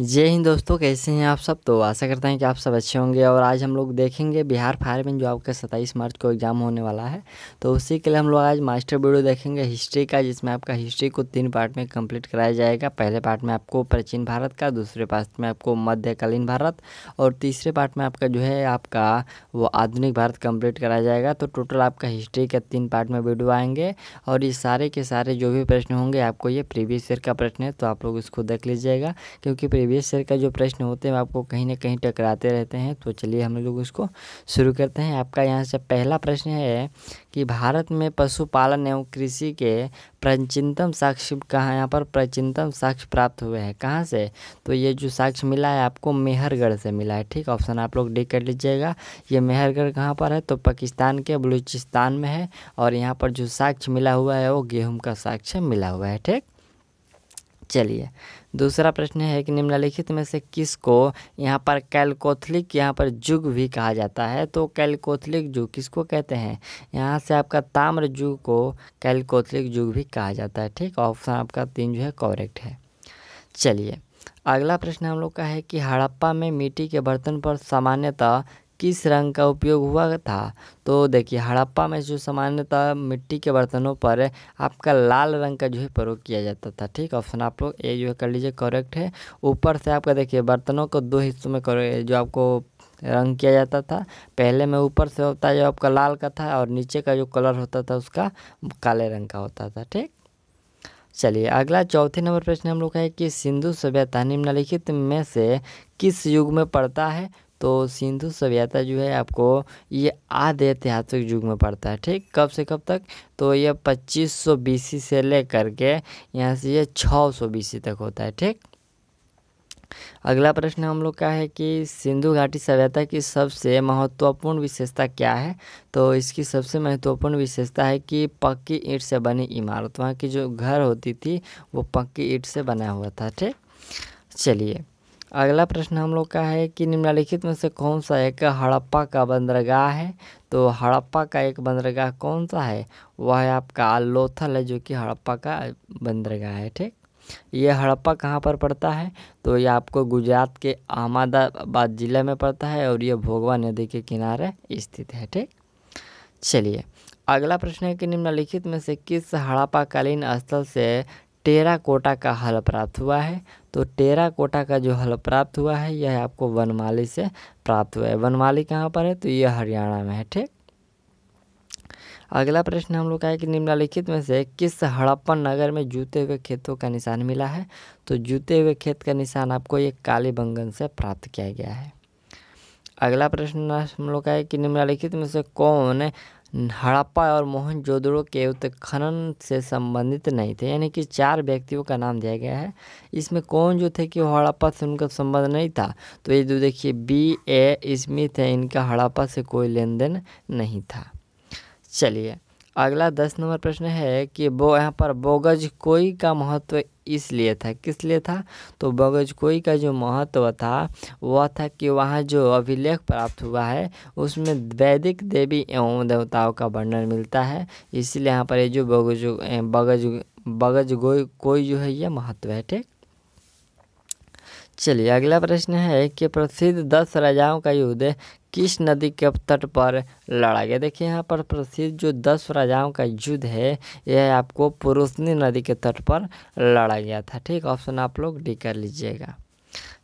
जय हिंद दोस्तों कैसे हैं आप सब तो आशा करते हैं कि आप सब अच्छे होंगे और आज हम लोग देखेंगे बिहार फायर में जो आपका सत्ताईस मार्च को एग्ज़ाम होने वाला है तो उसी के लिए हम लोग आज मास्टर वीडियो देखेंगे हिस्ट्री का जिसमें आपका हिस्ट्री को तीन पार्ट में कंप्लीट कराया जाएगा पहले पार्ट में आपको प्राचीन भारत का दूसरे पार्ट में आपको मध्यकालीन भारत और तीसरे पार्ट में आपका जो है आपका वो आधुनिक भारत कम्प्लीट कराया जाएगा तो टोटल आपका हिस्ट्री का तीन पार्ट में वीडियो आएंगे और ये सारे के सारे जो भी प्रश्न होंगे आपको ये प्रीवियस ईयर का प्रश्न है तो आप लोग इसको देख लीजिएगा क्योंकि प्रीवियस ईयर का जो प्रश्न होते हैं आपको कहीं ना कहीं टकराते रहते हैं तो चलिए हम लोग उसको शुरू करते हैं आपका यहाँ से पहला प्रश्न है कि भारत में पशुपालन एवं कृषि के प्राचीनतम साक्ष्य कहाँ यहाँ पर प्राचीनतम साक्ष्य प्राप्त हुए हैं कहाँ से तो ये जो साक्ष्य मिला है आपको मेहरगढ़ से मिला है ठीक ऑप्शन आप लोग डी कर लीजिएगा ये मेहरगढ़ कहाँ पर है तो पाकिस्तान के बलूचिस्तान में है और यहाँ पर जो साक्ष्य मिला हुआ है वो गेहूँ का साक्ष्य मिला हुआ है ठीक चलिए दूसरा प्रश्न है कि निम्नलिखित में से किसको यहाँ पर कैलकोथलिक यहाँ पर जुग भी कहा जाता है तो कैलकोथलिक जुग किसको कहते हैं यहाँ से आपका ताम्र जुग को कैलकोथलिक जुग भी कहा जाता है ठीक ऑप्शन आपका तीन जो है कॉरेक्ट है चलिए अगला प्रश्न हम लोग का है कि हड़प्पा में मिट्टी के बर्तन पर सामान्यतः किस रंग का उपयोग हुआ था तो देखिए हड़प्पा में जो सामान्यतः मिट्टी के बर्तनों पर आपका लाल रंग का जो है प्रयोग किया जाता था ठीक ऑप्शन आप लोग ए जो है कर लीजिए करेक्ट है ऊपर से आपका देखिए बर्तनों को दो हिस्सों में करो जो आपको रंग किया जाता था पहले में ऊपर से होता है जो आपका लाल का था और नीचे का जो कलर होता था उसका काले रंग का होता था ठीक चलिए अगला चौथे नंबर प्रश्न हम लोग का है कि सिंधु सभ्यता निम्नलिखित में से किस युग में पड़ता है तो सिंधु सभ्यता जो है आपको ये आधे ऐतिहासिक युग में पड़ता है ठीक कब से कब तक तो ये 2500 सौ से लेकर के यहाँ से ये 600 सौ तक होता है ठीक अगला प्रश्न हम लोग का है कि सिंधु घाटी सभ्यता की सबसे महत्वपूर्ण विशेषता क्या है तो इसकी सबसे महत्वपूर्ण विशेषता है कि पक्की ईंट से बनी इमारत वहाँ की जो घर होती थी वो पक्की ईंट से बना हुआ था ठीक चलिए अगला प्रश्न हम लोग का है कि निम्नलिखित में से कौन सा एक हड़प्पा का बंदरगाह है तो हड़प्पा का एक बंदरगाह कौन सा है वह है आपका लोथल है जो कि हड़प्पा का बंदरगाह है ठीक ये हड़प्पा कहाँ पर पड़ता है तो ये आपको गुजरात के अहमदाबाद ज़िले में पड़ता है और ये भोगवा नदी के किनारे स्थित है ठीक चलिए अगला प्रश्न है कि निम्नलिखित में से किस हड़प्पाकालीन स्थल से टेरा कोटा का हल प्राप्त हुआ है तो टेरा कोटा का जो हल प्राप्त हुआ है यह आपको वनमाली से प्राप्त हुआ है वनमाली कहाँ पर है तो यह हरियाणा में है ठीक अगला प्रश्न हम लोग का है कि निम्नलिखित में से किस हड़प्पन नगर में जूते हुए खेतों का निशान मिला है तो जूते हुए खेत का निशान आपको ये कालीबंगन से प्राप्त किया गया है अगला प्रश्न हम लोग का है कि निम्नलिखित में से कौन हड़प्पा और मोहन जोदड़ो के उत्खनन से संबंधित नहीं थे यानी कि चार व्यक्तियों का नाम दिया गया है इसमें कौन जो थे कि हड़प्पा से उनका संबंध नहीं था तो ये जो देखिए बी ए स्मिथ है इनका हड़प्पा से कोई लेन देन नहीं था चलिए अगला दस नंबर प्रश्न है कि वो यहाँ पर बोगज कोई का महत्व इसलिए था किस लिए था तो बगजकोई का जो महत्व था वह था कि वहाँ जो अभिलेख प्राप्त हुआ है उसमें वैदिक देवी एवं देवताओं का वर्णन मिलता है इसलिए यहाँ पर ये जो बगज बगज बगज गोई कोई जो है ये महत्व है ठीक चलिए अगला प्रश्न है कि प्रसिद्ध दस राजाओं का युद्ध किस नदी के तट पर लड़ा गया देखिए यहाँ पर प्रसिद्ध जो दस राजाओं का युद्ध है यह आपको पुरुषनी नदी के तट पर लड़ा गया था ठीक ऑप्शन आप लोग डी कर लीजिएगा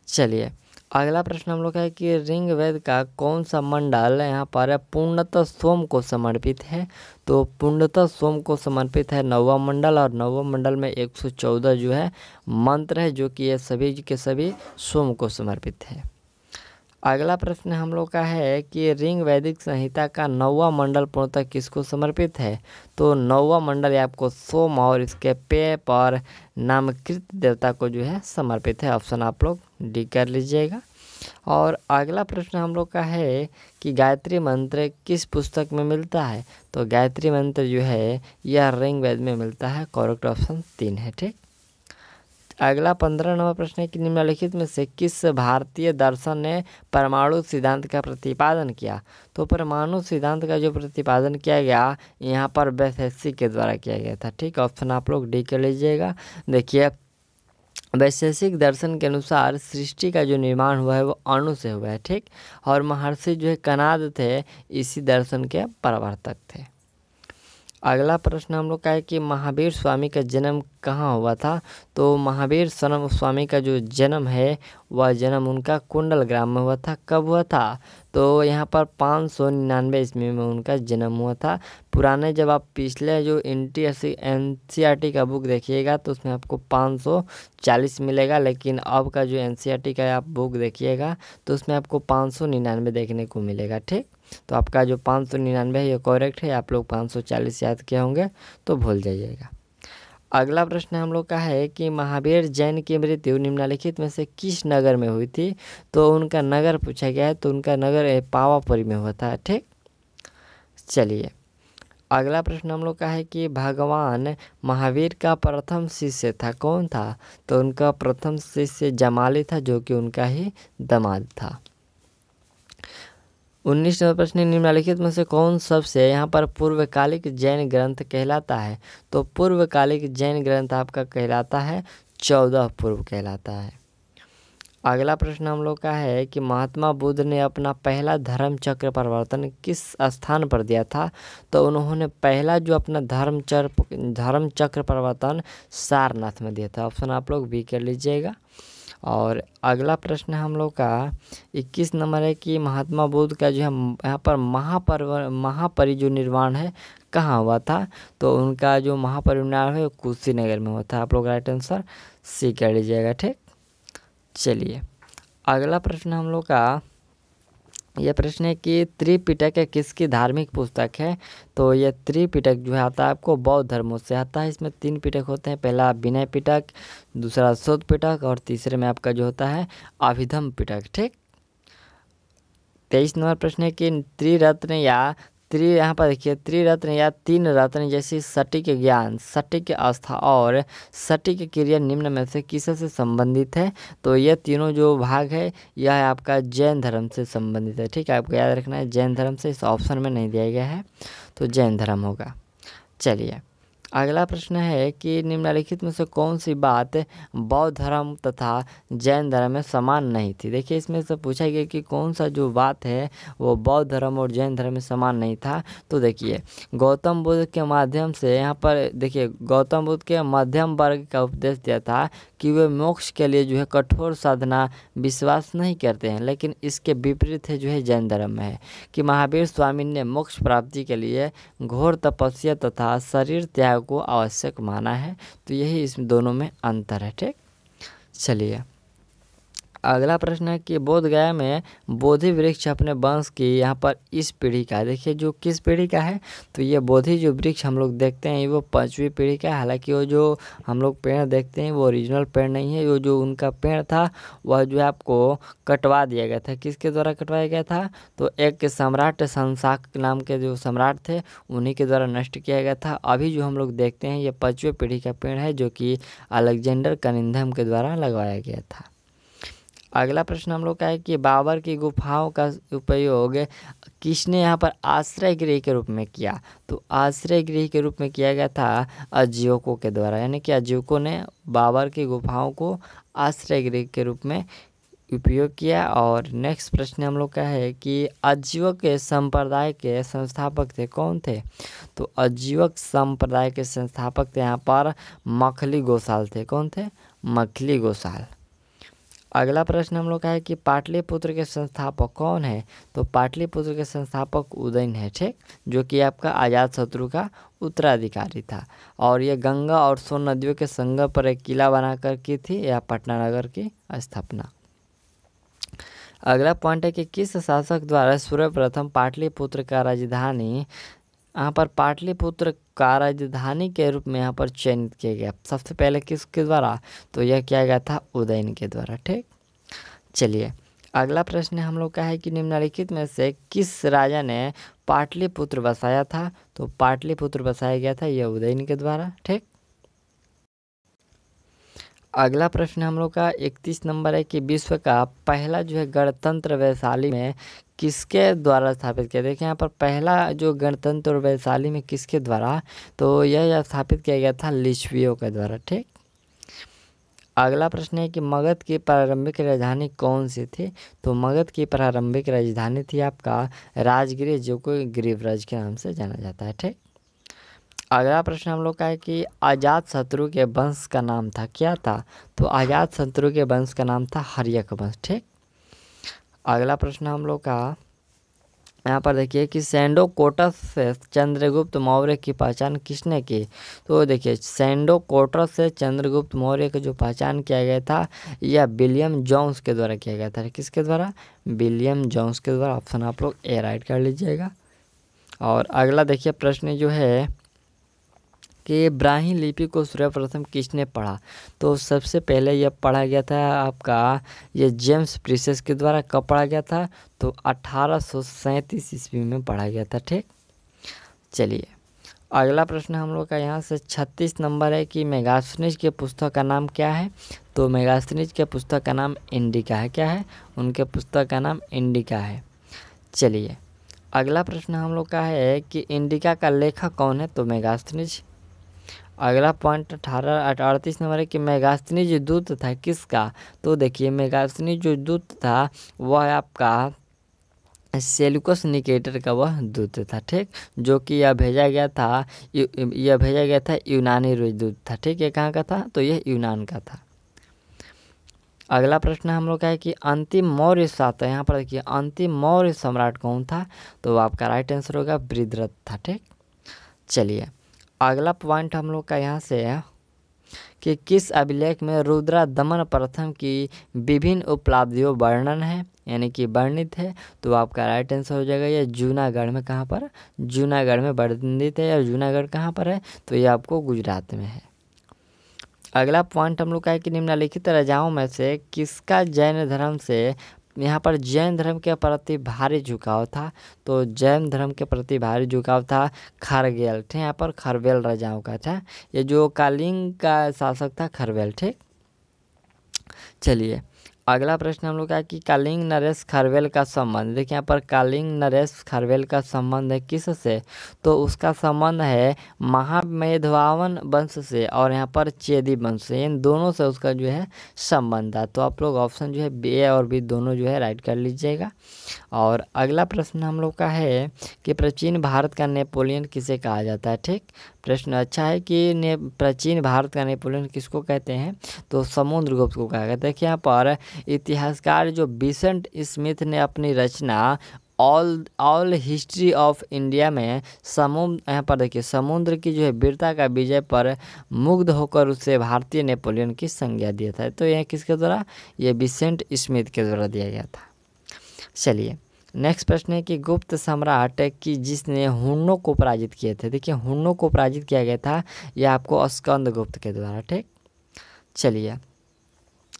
चलिए अगला प्रश्न हम लोग का है कि रिंग वेद का कौन सा मंडल यहाँ पर पूर्णतः सोम को समर्पित है तो पूर्णतः सोम को समर्पित है नौवा मंडल और नौवा मंडल में 114 जो है मंत्र है जो कि ये सभी के सभी सोम को समर्पित है अगला प्रश्न हम लोग का है कि रिंग वैदिक संहिता का नौवा मंडल पूर्णतः किसको समर्पित है तो नौवा मंडल आपको सोम और इसके पे पर नामकृत देवता को जो है समर्पित है ऑप्शन आप लोग डी कर लीजिएगा और अगला प्रश्न हम लोग का है कि गायत्री मंत्र किस पुस्तक में मिलता है तो गायत्री मंत्र जो है यह रिंग वैद में मिलता है करेक्ट ऑप्शन तीन है ठीक अगला पंद्रह नंबर प्रश्न है कि निम्नलिखित में से किस भारतीय दर्शन ने परमाणु सिद्धांत का प्रतिपादन किया तो परमाणु सिद्धांत का जो प्रतिपादन किया गया यहाँ पर बेसेसी के द्वारा किया गया था ठीक ऑप्शन आप लोग डी कर लीजिएगा देखिए वैशेषिक दर्शन के अनुसार सृष्टि का जो निर्माण हुआ है वो अणु से हुआ है ठीक और महर्षि जो है कनाद थे इसी दर्शन के प्रवर्तक थे अगला प्रश्न हम लोग का है कि महावीर स्वामी का जन्म कहाँ हुआ था तो महावीर सनम स्वामी का जो जन्म है वह जन्म उनका कुंडल ग्राम में हुआ था कब हुआ था तो यहाँ पर पाँच सौ निन्यानवे ईस्वी में उनका जन्म हुआ था पुराने जब आप पिछले जो N T S N C R T का बुक देखिएगा तो उसमें आपको पाँच सौ चालीस मिलेगा लेकिन अब का जो एन सी आर टी का आप बुक देखिएगा तो उसमें आपको पाँच सौ निन्यानवे देखने को मिलेगा ठीक तो आपका जो पाँच सौ निन्यानवे है ये करेक्ट है आप लोग पाँच सौ चालीस याद किए होंगे तो भूल जाइएगा अगला प्रश्न हम लोग का है कि महावीर जैन की मृत्यु निम्नलिखित में से किस नगर में हुई थी तो उनका नगर पूछा गया है तो उनका नगर पावापुरी में हुआ था ठीक चलिए अगला प्रश्न हम लोग का है कि भगवान महावीर का प्रथम शिष्य था कौन था तो उनका प्रथम शिष्य जमाली था जो कि उनका ही दमाद था उन्नीस नंबर प्रश्न निम्नलिखित में से कौन सबसे यहाँ पर पूर्वकालिक जैन ग्रंथ कहलाता है तो पूर्वकालिक जैन ग्रंथ आपका कहलाता है चौदह पूर्व कहलाता है अगला प्रश्न हम लोग का है कि महात्मा बुद्ध ने अपना पहला धर्म चक्र परिवर्तन किस स्थान पर दिया था तो उन्होंने पहला जो अपना धर्म चक्र धर्म चक्र परिवर्तन सारनाथ में दिया था ऑप्शन आप लोग भी कर लीजिएगा और अगला प्रश्न हम लोग का इक्कीस नंबर है कि महात्मा बुद्ध का जो है यहाँ पर महापर्व निर्माण है कहाँ हुआ था तो उनका जो महापरिनिर्वाण है कुशीनगर में हुआ था आप लोग राइट आंसर सी कर लीजिएगा ठीक चलिए अगला प्रश्न हम लोग का यह प्रश्न है कि त्रिपिटक किसकी धार्मिक पुस्तक है तो यह त्रिपिटक जो है आता है आपको बौद्ध धर्मों से आता है इसमें तीन पिटक होते हैं पहला विनय पिटक दूसरा शोध पिटक और तीसरे में आपका जो होता है अभिधम पिटक ठीक तेईस नंबर प्रश्न है कि त्रिरत्न या त्रि यहाँ पर देखिए त्रिरत्न या तीन रत्न जैसी सटीक ज्ञान सटीक आस्था और सटीक क्रिया निम्न में से किस से संबंधित है तो यह तीनों जो भाग है यह आपका जैन धर्म से संबंधित है ठीक है आपको याद रखना है जैन धर्म से इस ऑप्शन में नहीं दिया गया है तो जैन धर्म होगा चलिए अगला प्रश्न है कि निम्नलिखित में से कौन सी बात बौद्ध धर्म तथा जैन धर्म में समान नहीं थी देखिए इसमें से पूछा गया कि कौन सा जो बात है वो बौद्ध धर्म और जैन धर्म में समान नहीं था तो देखिए गौतम बुद्ध के माध्यम से यहाँ पर देखिए गौतम बुद्ध के मध्यम वर्ग का उपदेश दिया था कि वे मोक्ष के लिए जो है कठोर साधना विश्वास नहीं करते हैं लेकिन इसके विपरीत है जो है जैन धर्म में है कि महावीर स्वामी ने मोक्ष प्राप्ति के लिए घोर तपस्या तथा शरीर त्याग को आवश्यक माना है तो यही इस दोनों में अंतर है ठीक चलिए अगला प्रश्न है कि बोध गया में बोधि वृक्ष अपने वंश की यहाँ पर इस पीढ़ी का देखिए जो किस पीढ़ी का है तो ये बोधि जो वृक्ष हम लोग देखते हैं वो पाँचवीं पीढ़ी का हालांकि वो जो हम लोग पेड़ देखते हैं वो ओरिजिनल पेड़ नहीं है वो जो उनका पेड़ था वह जो है आपको कटवा दिया गया था किसके द्वारा कटवाया गया था तो एक सम्राट संसाक नाम के जो सम्राट थे उन्हीं के द्वारा नष्ट किया गया था अभी जो हम लोग देखते हैं ये पाँचवें पीढ़ी का पेड़ है जो कि अलेक्जेंडर कनिंधम के द्वारा लगवाया गया था अगला प्रश्न हम लोग का है कि बाबर की गुफाओं का उपयोग किसने यहाँ पर आश्रय गृह के रूप में किया तो आश्रय गृह के रूप में किया गया था अजियोको के द्वारा यानी कि अजियोको ने बाबर की गुफाओं को आश्रय गृह के रूप में उपयोग किया और नेक्स्ट प्रश्न हम लोग का है कि अजीवक के संप्रदाय के संस्थापक थे कौन थे तो अजीवक संप्रदाय के संस्थापक थे यहाँ पर मखली गोसाल थे कौन थे मखली गोसाल अगला प्रश्न हम लोग का है कि पाटलिपुत्र के संस्थापक कौन है तो पाटलिपुत्र के संस्थापक उदयन है ठीक जो कि आपका आज़ाद शत्रु का उत्तराधिकारी था और यह गंगा और सोन नदियों के संगम पर एक किला बनाकर की थी या पटना नगर की स्थापना अगला पॉइंट है कि किस शासक द्वारा सूर्य प्रथम पाटलिपुत्र का राजधानी यहाँ पर पाटलिपुत्र का राजधानी के रूप में यहाँ पर चयनित किया गया सबसे पहले किसके द्वारा तो यह किया गया था उदयन के द्वारा ठीक चलिए अगला प्रश्न हम लोग का है कि निम्नलिखित में से किस राजा ने पाटलिपुत्र बसाया था तो पाटलिपुत्र बसाया गया था यह उदयन के द्वारा ठीक अगला प्रश्न हम लोग का इकतीस नंबर है कि विश्व का पहला जो है गणतंत्र वैशाली में किसके द्वारा स्थापित किया देखिए यहाँ पर पहला जो गणतंत्र वैशाली में किसके द्वारा तो यह स्थापित किया गया था लिचवियों के द्वारा ठीक अगला प्रश्न है कि मगध की प्रारंभिक राजधानी कौन सी थी तो मगध की प्रारंभिक राजधानी थी आपका राजगिरी जो कोई ग्रीवराज के नाम से जाना जाता है ठीक अगला प्रश्न हम लोग का है कि आज़ाद शत्रु के वंश का नाम था क्या था तो आज़ाद शत्रु के वंश का नाम था हरियक वंश ठीक अगला प्रश्न हम लोग का यहाँ पर देखिए कि सेंडो कोटस से चंद्रगुप्त मौर्य की पहचान किसने की तो देखिए सेंडो कोटस से चंद्रगुप्त मौर्य का जो पहचान किया गया था यह विलियम जॉन्स के द्वारा किया गया था किसके द्वारा विलियम जॉन्स के द्वारा ऑप्शन आप लोग ए राइट कर लीजिएगा और अगला देखिए प्रश्न जो है कि इब्राहिम लिपि को सर्वप्रथम किसने पढ़ा तो सबसे पहले यह पढ़ा गया था आपका ये जेम्स प्रिसेस के द्वारा कब पढ़ा गया था तो अठारह ईस्वी में पढ़ा गया था ठीक चलिए अगला प्रश्न हम लोग का यहाँ से छत्तीस नंबर है कि मेगास्निज के पुस्तक का नाम क्या है तो मेगास्निज के पुस्तक का नाम इंडिका है क्या है उनके पुस्तक का नाम इंडिका है चलिए अगला प्रश्न हम लोग का है कि इंडिका का लेखक कौन है तो मेगास्निज अगला पॉइंट अठारह अड़तीस नंबर है कि मेगास्तनी जो दूत था किसका तो देखिए मेगास्तनी जो दूत था वह आपका सेलुकस निकेटर का वह दूत था ठीक जो कि यह भेजा गया था यह भेजा गया था यूनानी दूत था ठीक ये कहाँ का था तो यह यूनान का था अगला प्रश्न हम लोग का है कि अंतिम मौर्य सात यहाँ पर देखिए अंतिम मौर्य सम्राट कौन था तो आपका राइट आंसर होगा वृद्धरथ था ठीक चलिए अगला पॉइंट हम लोग का यहाँ से है कि किस अभिलेख में रुद्रा दमन प्रथम की विभिन्न उपलब्धियों वर्णन है यानी कि वर्णित है तो आपका राइट आंसर हो जाएगा ये जूनागढ़ में कहाँ पर जूनागढ़ में वर्णित है या जूनागढ़ कहाँ पर है तो ये आपको गुजरात में है अगला पॉइंट हम लोग का है कि निम्नलिखित राजाओं में से किसका जैन धर्म से यहाँ पर जैन धर्म के प्रति भारी झुकाव था तो जैन धर्म के प्रति भारी झुकाव था खरगेल थे यहाँ पर खरवेल राजाओं का था ये जो कालिंग का शासक था खरवेल ठीक चलिए अगला प्रश्न हम लोग का कि कालिंग नरेश खरवेल का संबंध देखिए यहाँ पर कालिंग नरेश खरवेल का संबंध है किस से तो उसका संबंध है महामेधवावन वंश से और यहाँ पर चेदी वंश से इन दोनों से उसका जो है संबंध है तो आप लोग ऑप्शन जो है बी और बी दोनों जो है राइट कर लीजिएगा और अगला प्रश्न हम लोग का है कि प्राचीन भारत का नेपोलियन किसे कहा जाता है ठीक प्रश्न अच्छा है कि ने प्राचीन भारत का नेपोलियन किसको कहते हैं तो समुद्र गुप्त को कहा गया देखिए यहाँ पर इतिहासकार जो बिसेंट स्मिथ ने अपनी रचना all all history of India में समुद्र यहाँ पर देखिए समुद्र की जो है वीरता का विजय पर मुग्ध होकर उसे भारतीय नेपोलियन की संज्ञा दिया था तो यह किसके द्वारा ये बिसेंट स्मिथ के द्वारा दिया गया था चलिए नेक्स्ट प्रश्न है कि गुप्त सम्राट की जिसने हुनों को पराजित किए थे देखिए हुनों को पराजित किया गया था यह आपको स्कंद गुप्त के द्वारा ठीक चलिए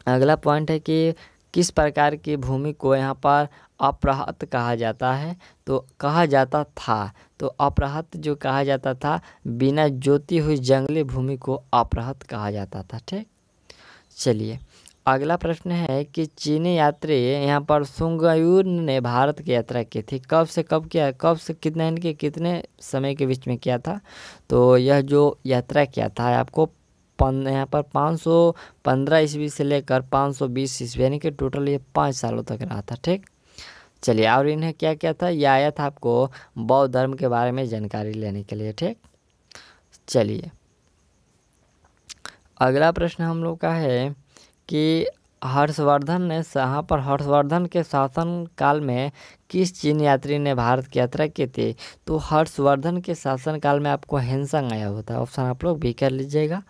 अगला पॉइंट है कि किस प्रकार की भूमि को यहाँ पर अपराहत कहा जाता है तो कहा जाता था तो अपराहत जो कहा जाता था बिना जोती हुई जंगली भूमि को अपराहत कहा जाता था ठीक चलिए अगला प्रश्न है कि चीनी यात्री यहाँ पर सुंगयूर ने भारत की यात्रा की थी कब से कब किया कब से कितने इनके कितने समय के बीच में किया था तो यह जो यात्रा किया था आपको पन यहाँ पर 515 ईस्वी से लेकर 520 ईस्वी यानी कि टोटल ये पाँच सालों तक रहा था ठीक चलिए और इन्हें क्या क्या था यह आया था आपको बौद्ध धर्म के बारे में जानकारी लेने के लिए ठीक चलिए अगला प्रश्न हम लोग का है कि हर्षवर्धन ने यहाँ पर हर्षवर्धन के शासन काल में किस चीन यात्री ने भारत की यात्रा की थी तो हर्षवर्धन के शासन काल में आपको हेनसंग आया होता है ऑप्शन आप लोग भी कर लीजिएगा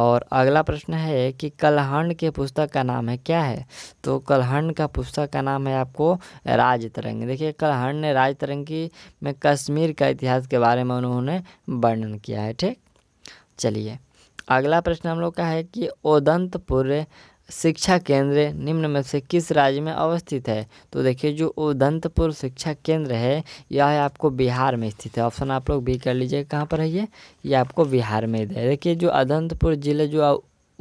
और अगला प्रश्न है कि कलहण के पुस्तक का नाम है क्या है तो कलहण का पुस्तक का नाम है आपको राज तरंग देखिए कलहंड ने राज तरंगी में कश्मीर का इतिहास के बारे में उन्होंने वर्णन किया है ठीक चलिए अगला प्रश्न हम लोग का है कि ओदंतपुर शिक्षा केंद्र निम्न में से किस राज्य में अवस्थित है तो देखिए जो उदंतपुर शिक्षा केंद्र है यह आपको बिहार में स्थित है ऑप्शन आप लोग भी कर लीजिए कहाँ पर है ये ये आपको बिहार में है देखिए जो अदंतपुर जिले जो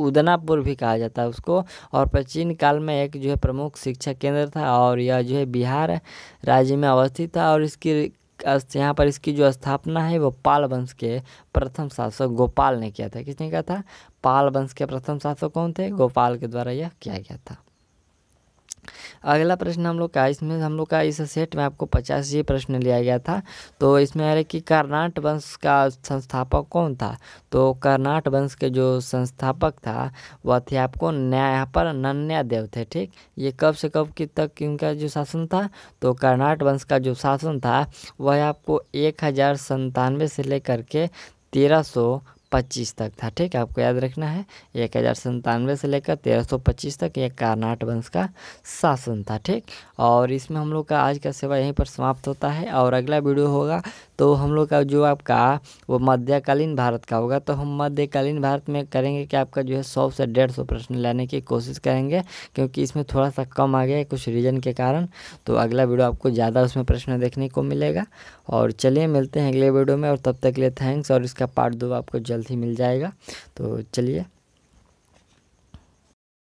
उदनापुर भी कहा जाता है उसको और प्राचीन काल में एक जो है प्रमुख शिक्षा केंद्र था और यह जो है बिहार राज्य में अवस्थित था और इसकी यहाँ पर इसकी जो स्थापना है वो पाल वंश के प्रथम शासक गोपाल ने किया था किसने किया था पाल वंश के प्रथम शासक कौन थे गोपाल के द्वारा यह किया गया था अगला प्रश्न हम लोग का इसमें हम लोग का इस सेट में आपको पचास ये प्रश्न लिया गया था तो इसमें आ रहा कि कर्नाट वंश का संस्थापक कौन था तो कर्नाट वंश के जो संस्थापक था वह थे आपको न्याय पर नन्या देव थे ठीक ये कब से कब की तक इनका जो शासन था तो कर्नाट वंश का जो शासन था वह आपको एक हज़ार संतानवे से लेकर के तेरह सौ पच्चीस तक था ठीक है आपको याद रखना है एक हज़ार संतानवे से लेकर तेरह सौ पच्चीस तक यह कारनाट वंश का शासन था ठीक और इसमें हम लोग का आज का सेवा यहीं पर समाप्त होता है और अगला वीडियो होगा तो हम लोग का जो आपका वो मध्यकालीन भारत का होगा तो हम मध्यकालीन भारत में करेंगे कि आपका जो है सौ से डेढ़ सौ प्रश्न लाने की कोशिश करेंगे क्योंकि इसमें थोड़ा सा कम आ गया है कुछ रीज़न के कारण तो अगला वीडियो आपको ज़्यादा उसमें प्रश्न देखने को मिलेगा और चलिए मिलते हैं अगले वीडियो में और तब तक के लिए थैंक्स और इसका पार्ट दो आपको जल्द ही मिल जाएगा तो चलिए